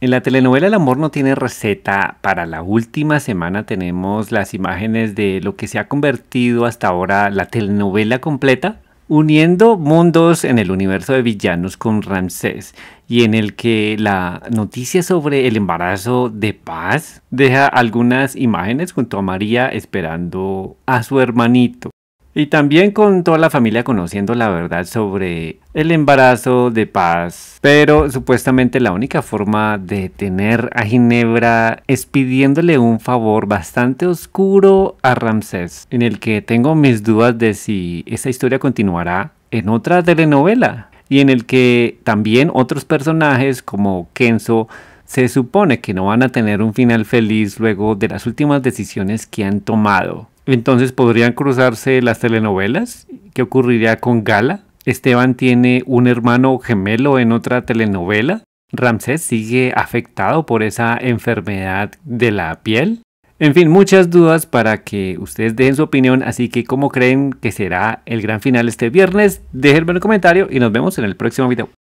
En la telenovela El amor no tiene receta, para la última semana tenemos las imágenes de lo que se ha convertido hasta ahora la telenovela completa, uniendo mundos en el universo de villanos con Ramsés y en el que la noticia sobre el embarazo de Paz deja algunas imágenes junto a María esperando a su hermanito. Y también con toda la familia conociendo la verdad sobre el embarazo de paz. Pero supuestamente la única forma de tener a Ginebra es pidiéndole un favor bastante oscuro a Ramsés, en el que tengo mis dudas de si esa historia continuará en otra telenovela y en el que también otros personajes como Kenzo se supone que no van a tener un final feliz luego de las últimas decisiones que han tomado. Entonces podrían cruzarse las telenovelas. ¿Qué ocurriría con Gala? Esteban tiene un hermano gemelo en otra telenovela. Ramsés sigue afectado por esa enfermedad de la piel. En fin, muchas dudas para que ustedes dejen su opinión, así que cómo creen que será el gran final este viernes, déjenme un comentario y nos vemos en el próximo video.